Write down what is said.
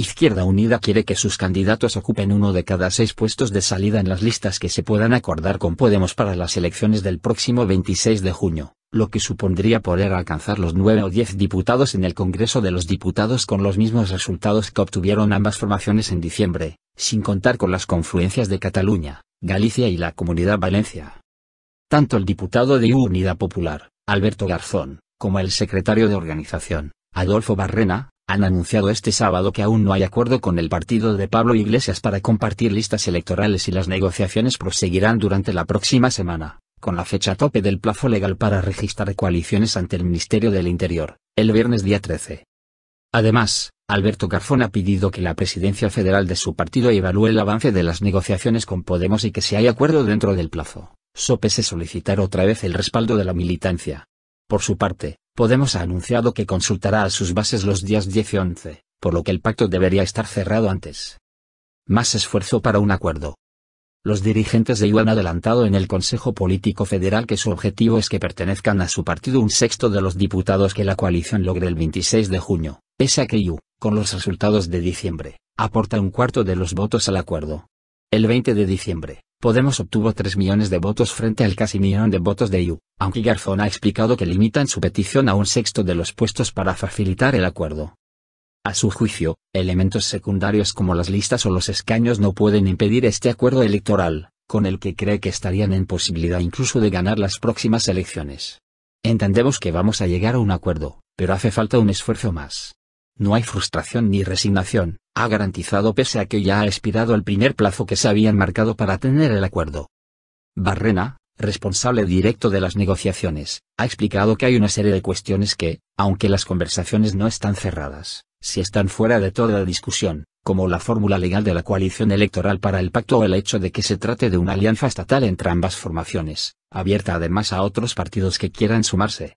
Izquierda Unida quiere que sus candidatos ocupen uno de cada seis puestos de salida en las listas que se puedan acordar con Podemos para las elecciones del próximo 26 de junio, lo que supondría poder alcanzar los nueve o diez diputados en el Congreso de los Diputados con los mismos resultados que obtuvieron ambas formaciones en diciembre, sin contar con las confluencias de Cataluña, Galicia y la Comunidad Valencia. Tanto el diputado de Unidad Popular, Alberto Garzón, como el secretario de organización, Adolfo Barrena, han anunciado este sábado que aún no hay acuerdo con el partido de Pablo Iglesias para compartir listas electorales y las negociaciones proseguirán durante la próxima semana, con la fecha tope del plazo legal para registrar coaliciones ante el Ministerio del Interior, el viernes día 13. Además, Alberto Garzón ha pedido que la presidencia federal de su partido evalúe el avance de las negociaciones con Podemos y que si hay acuerdo dentro del plazo, sopese solicitar otra vez el respaldo de la militancia. Por su parte, Podemos ha anunciado que consultará a sus bases los días 10 y 11, por lo que el pacto debería estar cerrado antes. Más esfuerzo para un acuerdo. Los dirigentes de IU han adelantado en el Consejo Político Federal que su objetivo es que pertenezcan a su partido un sexto de los diputados que la coalición logre el 26 de junio, pese a que Yu, con los resultados de diciembre, aporta un cuarto de los votos al acuerdo, el 20 de diciembre, Podemos obtuvo 3 millones de votos frente al casi millón de votos de IU, aunque Garzón ha explicado que limitan su petición a un sexto de los puestos para facilitar el acuerdo. A su juicio, elementos secundarios como las listas o los escaños no pueden impedir este acuerdo electoral, con el que cree que estarían en posibilidad incluso de ganar las próximas elecciones. Entendemos que vamos a llegar a un acuerdo, pero hace falta un esfuerzo más. No hay frustración ni resignación, ha garantizado pese a que ya ha expirado el primer plazo que se habían marcado para tener el acuerdo. Barrena, responsable directo de las negociaciones, ha explicado que hay una serie de cuestiones que, aunque las conversaciones no están cerradas, si están fuera de toda la discusión, como la fórmula legal de la coalición electoral para el pacto o el hecho de que se trate de una alianza estatal entre ambas formaciones, abierta además a otros partidos que quieran sumarse.